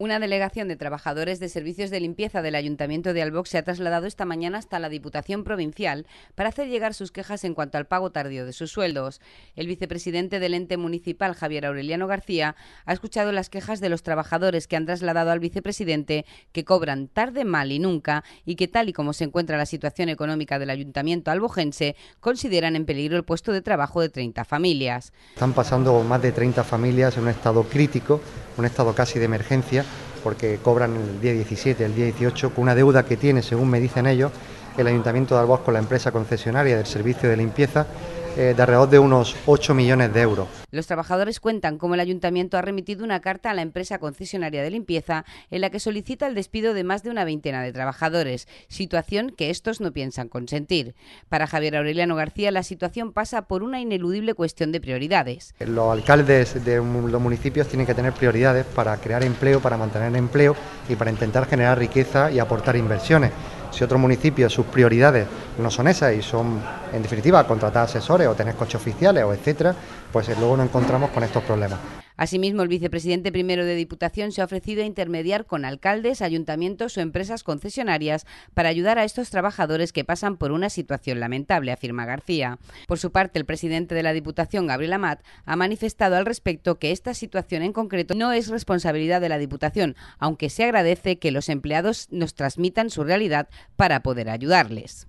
Una delegación de trabajadores de servicios de limpieza del Ayuntamiento de Albox se ha trasladado esta mañana hasta la Diputación Provincial para hacer llegar sus quejas en cuanto al pago tardío de sus sueldos. El vicepresidente del ente municipal, Javier Aureliano García, ha escuchado las quejas de los trabajadores que han trasladado al vicepresidente que cobran tarde, mal y nunca y que tal y como se encuentra la situación económica del Ayuntamiento albojense, consideran en peligro el puesto de trabajo de 30 familias. Están pasando más de 30 familias en un estado crítico un estado casi de emergencia, porque cobran el día 17, el día 18, con una deuda que tiene, según me dicen ellos, el Ayuntamiento de Albos con la empresa concesionaria del servicio de limpieza eh, de alrededor de unos 8 millones de euros. Los trabajadores cuentan como el ayuntamiento ha remitido una carta a la empresa concesionaria de limpieza en la que solicita el despido de más de una veintena de trabajadores, situación que estos no piensan consentir. Para Javier Aureliano García, la situación pasa por una ineludible cuestión de prioridades. Los alcaldes de los municipios tienen que tener prioridades para crear empleo, para mantener empleo y para intentar generar riqueza y aportar inversiones. Si otro municipio, sus prioridades no son esas y son, en definitiva, contratar asesores o tener coches oficiales o etcétera, pues eh, luego nos encontramos con estos problemas. Asimismo, el vicepresidente primero de Diputación se ha ofrecido a intermediar con alcaldes, ayuntamientos o empresas concesionarias para ayudar a estos trabajadores que pasan por una situación lamentable, afirma García. Por su parte, el presidente de la Diputación, Gabriel Amat, ha manifestado al respecto que esta situación en concreto no es responsabilidad de la Diputación, aunque se agradece que los empleados nos transmitan su realidad para poder ayudarles.